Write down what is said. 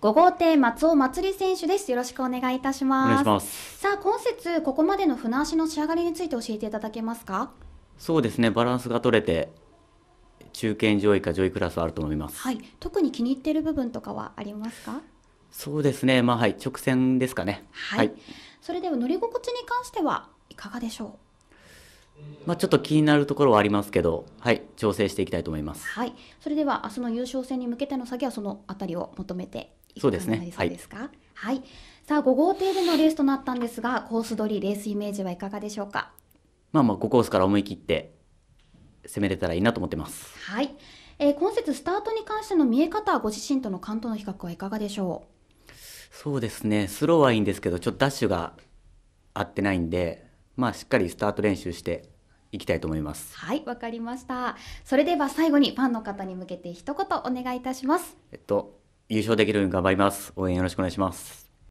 5号艇松尾祭選手ですよろしくお願いいたしますさあ今節ここまでの船足の仕上がりについて教えていただけますかそうですねバランスが取れて中堅上位か上位クラスあると思います、はい、特に気に入っている部分とかはありますかそうですねまあはい直線ですかね、はい、はい、それでは乗り心地に関してはいかがでしょうまあ、ちょっと気になるところはありますけど、はい、調整していきたいと思います。はい、それでは明日の優勝戦に向けての作業はそのあたりを求めてそうですね。はい。はい。さあ、5号艇でのレースとなったんですが、コース取り、レースイメージはいかがでしょうか。まあまあ、5コースから思い切って攻めれたらいいなと思ってます。はい。えー、今節スタートに関しての見え方、ご自身との関東の比較はいかがでしょうそうですね、スローはいいんですけど、ちょっとダッシュが合ってないんで、まあ、しっかりスタート練習して、いきたいと思います。はい、わかりました。それでは最後にファンの方に向けて一言お願いいたします。えっと、優勝できるように頑張ります。応援よろしくお願いします。